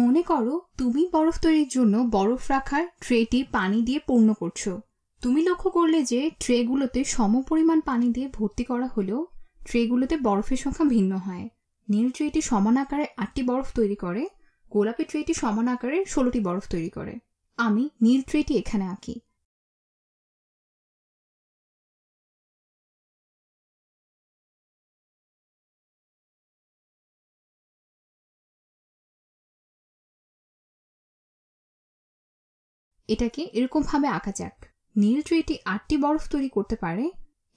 মনে করো তুমি বরফ তৈরির জন্য বরফ রাখার ট্রেটি পানি দিয়ে পূর্ণ করছো তুমি লক্ষ্য করলে যে ট্রেগুলোতে সমপরিমাণ পানি দিয়ে ভর্তি করা হলেও ট্রেগুলোতে বরফের সংখ্যা ভিন্ন হয় নীল ট্রেটি সমান আকারে আটটি বরফ তৈরি করে গোলাপি ট্রেটি সমান আকারে ষোলোটি বরফ তৈরি করে আমি নীল ট্রেটি এখানে আঁকি এটাকে এরকমভাবে আঁকা যাক নীল ট্রেটি আটটি বরফ তৈরি করতে পারে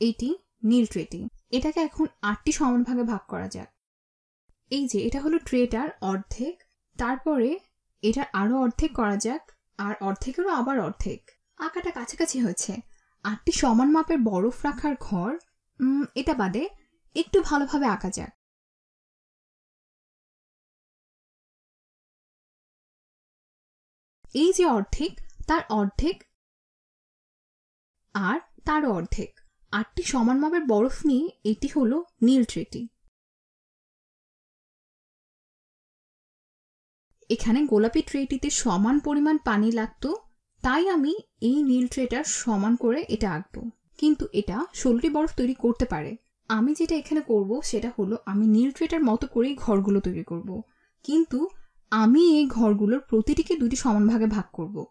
এটি নীল ট্রেটি এটাকে এখন আটটি সমান ভাগে ভাগ করা যাক এই যে এটা হলো ট্রেটার অর্ধেক তারপরে এটার আরও অর্ধেক করা যাক আর অর্ধেকেরও আবার অর্ধেক আঁকাটা কাছাকাছি হয়েছে আটটি সমান মাপের বরফ রাখার ঘর এটা বাদে একটু ভালোভাবে আঁকা যাক এই যে অর্ধেক তার অর্ধেক আর তার অর্ধেক আটটি সমান মাপের বরফ নিয়ে এটি হল নীল ট্রেটি এখানে গোলাপি ট্রেটিতে সমান পরিমাণ পানি লাগতো তাই আমি এই নীল ট্রেটার সমান করে এটা আঁকবো কিন্তু এটা ষোলোটি বরফ তৈরি করতে পারে আমি যেটা এখানে করব সেটা হলো আমি নীল ট্রেটার মতো করেই ঘরগুলো তৈরি করব। কিন্তু আমি এই ঘরগুলোর প্রতিটিকে দুটি সমান ভাগে ভাগ করবো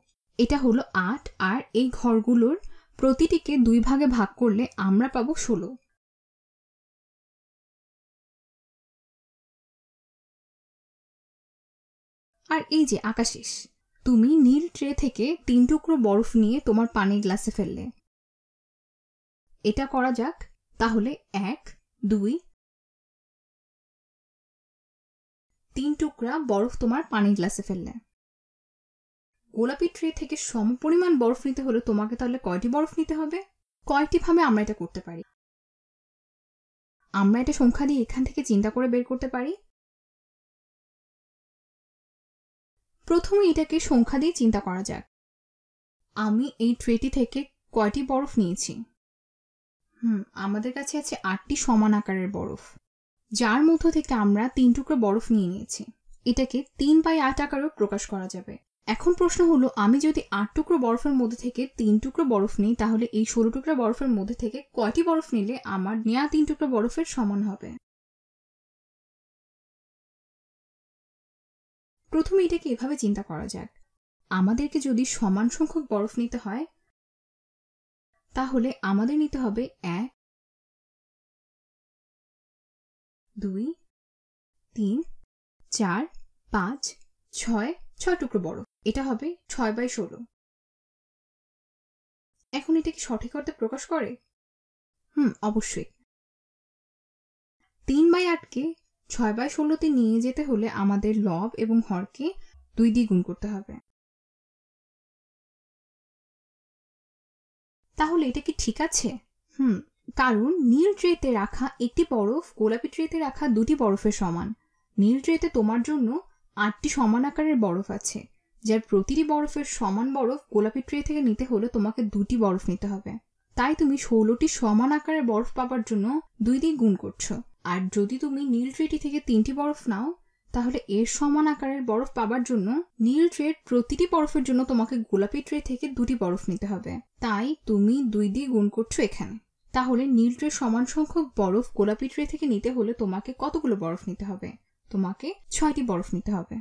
এটা হলো আট আর এই ঘরগুলোর প্রতিটিকে দুই ভাগে ভাগ করলে আমরা পাবো ষোলো আর এই যে আকাশিস তুমি নীল ট্রে থেকে তিন টুকরো বরফ নিয়ে তোমার পানির গ্লাসে ফেললে এটা করা যাক তাহলে এক দুই তিন টুকরা বরফ তোমার পানির গ্লাসে ফেললে গোলাপি ট্রে থেকে সমপরিমাণ বরফ নিতে হলে তোমাকে তাহলে কয়টি বরফ নিতে হবে ভাবে আমরা এটা করতে পারি আমরা এটা সংখ্যা দিয়ে এখান থেকে চিন্তা করে বের করতে পারি প্রথমে এটাকে সংখ্যা দিয়ে চিন্তা করা যাক আমি এই ট্রেটি থেকে কয়টি বরফ নিয়েছি হুম আমাদের কাছে আছে আটটি সমান আকারের বরফ যার মধ্য থেকে আমরা তিন টুকরো বরফ নিয়ে নিয়েছি এটাকে তিন বাই আট আকারও প্রকাশ করা যাবে এখন প্রশ্ন হলো আমি যদি আট টুকরো বরফের মধ্যে থেকে তিন টুকরো বরফ নিই তাহলে এই ষোলো টুকরো বরফের মধ্যে থেকে কয়টি বরফ নিলে আমার নেয়া তিন টুকরো বরফের সমান হবে প্রথমে এটাকে এভাবে চিন্তা করা যাক আমাদেরকে যদি সমান সংখ্যক বরফ নিতে হয় তাহলে আমাদের নিতে হবে এক দুই তিন চার পাঁচ ছয় ছয় টুকরো বড় এটা হবে ছয় বাই ষোলো এখন এটা কি সঠিক অর্থে প্রকাশ করে হুম অবশ্যই তিন বাই আটকে ছয় বাই ষোলোতে নিয়ে যেতে হলে আমাদের লব এবং হরকে দুই দিয়ে গুণ করতে হবে তাহলে এটা কি ঠিক আছে হুম কারণ নীল ট্রেতে রাখা একটি বরফ গোলাপি ট্রেতে রাখা দুটি বরফের সমান নীল ট্রেতে তোমার জন্য আটটি সমান আকারের বরফ আছে যার প্রতিটি বরফের সমান বরফ গোলাপি ট্রে থেকে নিতে হলে তোমাকে দুটি বরফ নিতে হবে তাই তুমি ষোলোটি সমান আকারের বরফ পাবার জন্য দুই দিয়ে গুণ করছো আর যদি তুমি নীল ট্রেটি থেকে তিনটি বরফ নাও তাহলে এর সমান আকারের বরফ পাবার জন্য নীল ট্রের প্রতিটি বরফের জন্য তোমাকে গোলাপি ট্রে থেকে দুটি বরফ নিতে হবে তাই তুমি দুই দিয়ে গুণ করছো এখানে তাহলে নীল ট্রে সমান সংখ্যক বরফ গোলাপি ট্রে থেকে নিতে হলে তোমাকে কতগুলো বরফ নিতে হবে তোমাকে ছয়টি বরফ নিতে হবে